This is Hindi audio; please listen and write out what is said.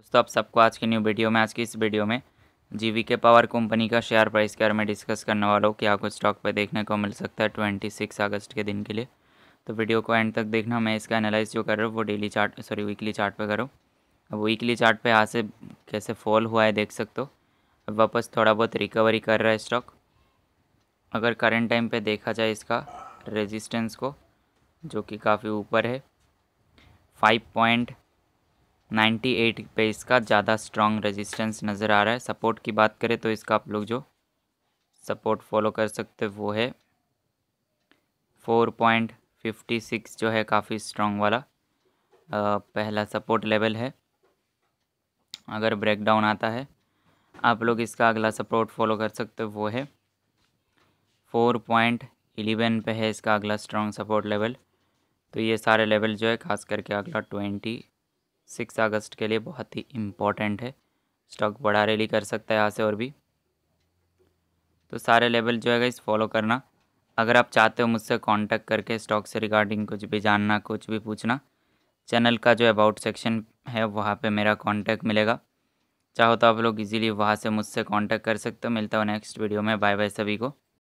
दोस्तों आप सबको आज की न्यू वीडियो में आज की इस वीडियो में जीवी के पावर कंपनी का शेयर प्राइस के बारे में डिस्कस करने वाला हूँ कि आपको स्टॉक पर देखने को मिल सकता है ट्वेंटी सिक्स अगस्त के दिन के लिए तो वीडियो को एंड तक देखना मैं इसका एनालाइज जो कर रहा हूँ वो daily chart sorry weekly chart पे करूँ अब वीकली चार्ट पे यहाँ से कैसे फॉल हुआ है देख सकते हो अब वापस थोड़ा बहुत रिकवरी कर रहा है स्टॉक अगर करेंट टाइम पर देखा जाए इसका रेजिस्टेंस को जो कि काफ़ी ऊपर है फाइव पॉइंट 98 पे इसका ज़्यादा स्ट्रॉन्ग रेजिस्टेंस नज़र आ रहा है सपोर्ट की बात करें तो इसका आप लोग जो सपोर्ट फॉलो कर सकते वो है 4.56 जो है काफ़ी स्ट्रॉन्ग वाला आ, पहला सपोर्ट लेवल है अगर ब्रेकडाउन आता है आप लोग इसका अगला सपोर्ट फॉलो कर सकते वो है 4.11 पे है इसका अगला स्ट्रॉन्ग सपोर्ट लेवल तो ये सारे लेवल जो है खास करके अगला ट्वेंटी सिक्स अगस्त के लिए बहुत ही इम्पॉर्टेंट है स्टॉक बड़ा रैली कर सकता है यहाँ से और भी तो सारे लेवल जो है इस फॉलो करना अगर आप चाहते हो मुझसे कांटेक्ट करके स्टॉक से रिगार्डिंग कुछ भी जानना कुछ भी पूछना चैनल का जो अबाउट सेक्शन है वहाँ पे मेरा कांटेक्ट मिलेगा चाहो तो आप लोग इजीली वहाँ से मुझसे कांटेक्ट कर सकते हो मिलता हो नेक्स्ट वीडियो में बाय बाय सभी को